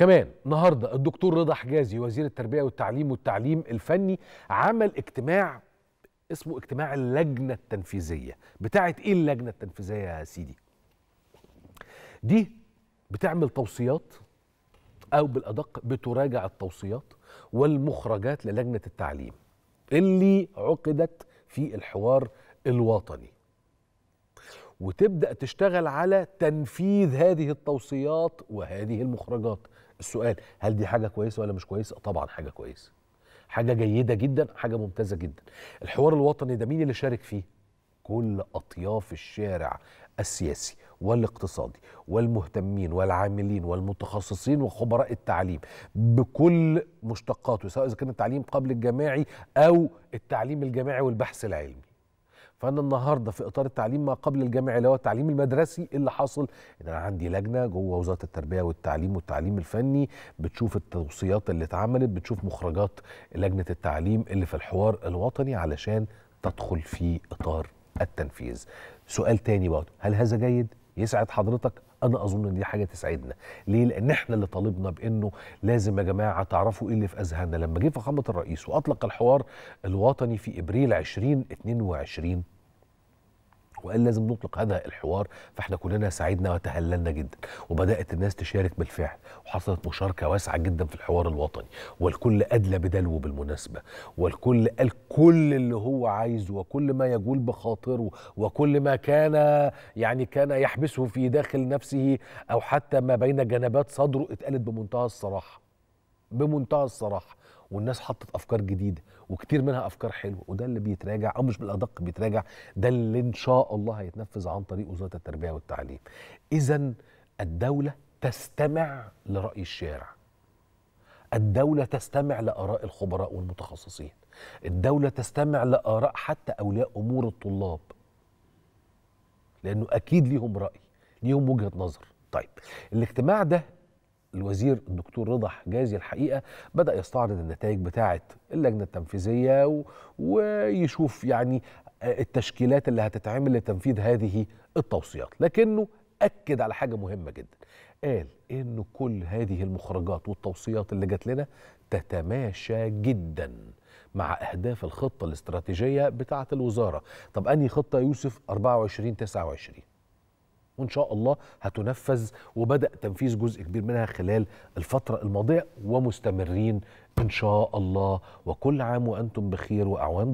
كمان النهارده الدكتور رضا حجازي وزير التربيه والتعليم والتعليم الفني عمل اجتماع اسمه اجتماع اللجنه التنفيذيه بتاعت ايه اللجنه التنفيذيه يا سيدي دي بتعمل توصيات او بالادق بتراجع التوصيات والمخرجات للجنه التعليم اللي عقدت في الحوار الوطني وتبدا تشتغل على تنفيذ هذه التوصيات وهذه المخرجات السؤال هل دي حاجه كويسه ولا مش كويسه طبعا حاجه كويسه حاجه جيده جدا حاجه ممتازه جدا الحوار الوطني ده مين اللي شارك فيه كل اطياف الشارع السياسي والاقتصادي والمهتمين والعاملين والمتخصصين وخبراء التعليم بكل مشتقاته سواء اذا كان التعليم قبل الجامعي او التعليم الجامعي والبحث العلمي فانا النهارده في اطار التعليم ما قبل الجامعي اللي هو التعليم المدرسي اللي حاصل ان انا عندي لجنه جوه وزاره التربيه والتعليم والتعليم الفني بتشوف التوصيات اللي اتعملت بتشوف مخرجات لجنه التعليم اللي في الحوار الوطني علشان تدخل في اطار التنفيذ. سؤال تاني بقى هل هذا جيد؟ يسعد حضرتك انا اظن ان دي حاجه تسعدنا ليه لان احنا اللي طالبنا بانه لازم يا جماعه تعرفوا ايه اللي في اذهاننا لما جه فخامه الرئيس واطلق الحوار الوطني في ابريل 2022 وقال لازم نطلق هذا الحوار فاحنا كلنا سعدنا وتهللنا جدا وبدات الناس تشارك بالفعل وحصلت مشاركه واسعه جدا في الحوار الوطني والكل ادلى بدلوه بالمناسبه والكل قال كل اللي هو عايزه وكل ما يجول بخاطره وكل ما كان يعني كان يحبسه في داخل نفسه او حتى ما بين جنبات صدره اتقالت بمنتهى الصراحه بمنتهى الصراحه والناس حطت افكار جديده وكتير منها افكار حلوه وده اللي بيتراجع او مش بالادق بيتراجع ده اللي ان شاء الله هيتنفذ عن طريق وزاره التربيه والتعليم اذا الدوله تستمع لراي الشارع الدولة تستمع لآراء الخبراء والمتخصصين الدولة تستمع لآراء حتى أولياء أمور الطلاب لأنه أكيد ليهم رأي ليهم وجهة نظر طيب الاجتماع ده الوزير الدكتور رضا حجازي الحقيقه بدا يستعرض النتائج بتاعه اللجنه التنفيذيه و... ويشوف يعني التشكيلات اللي هتتعمل لتنفيذ هذه التوصيات لكنه اكد على حاجه مهمه جدا قال ان كل هذه المخرجات والتوصيات اللي جات لنا تتماشى جدا مع اهداف الخطه الاستراتيجيه بتاعه الوزاره طب انهي خطه يوسف 24 29 وان شاء الله هتنفذ وبدا تنفيذ جزء كبير منها خلال الفتره الماضيه ومستمرين ان شاء الله وكل عام وانتم بخير واعوام